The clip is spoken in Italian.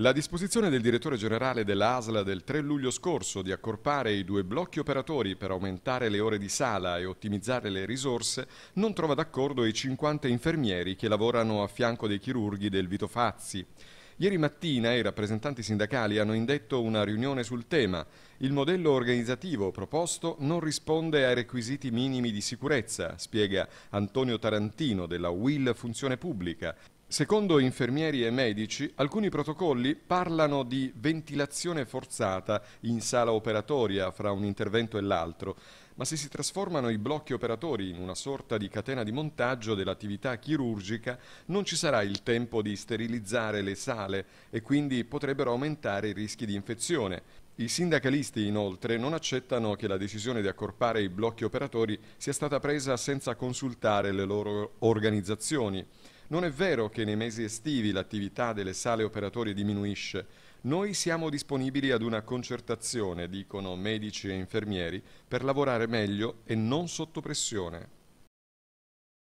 La disposizione del direttore generale dell'ASLA del 3 luglio scorso di accorpare i due blocchi operatori per aumentare le ore di sala e ottimizzare le risorse non trova d'accordo i 50 infermieri che lavorano a fianco dei chirurghi del Vito Fazzi. Ieri mattina i rappresentanti sindacali hanno indetto una riunione sul tema. Il modello organizzativo proposto non risponde ai requisiti minimi di sicurezza, spiega Antonio Tarantino della WIL Funzione Pubblica. Secondo infermieri e medici, alcuni protocolli parlano di ventilazione forzata in sala operatoria fra un intervento e l'altro, ma se si trasformano i blocchi operatori in una sorta di catena di montaggio dell'attività chirurgica, non ci sarà il tempo di sterilizzare le sale e quindi potrebbero aumentare i rischi di infezione. I sindacalisti inoltre non accettano che la decisione di accorpare i blocchi operatori sia stata presa senza consultare le loro organizzazioni. Non è vero che nei mesi estivi l'attività delle sale operatorie diminuisce. Noi siamo disponibili ad una concertazione, dicono medici e infermieri, per lavorare meglio e non sotto pressione.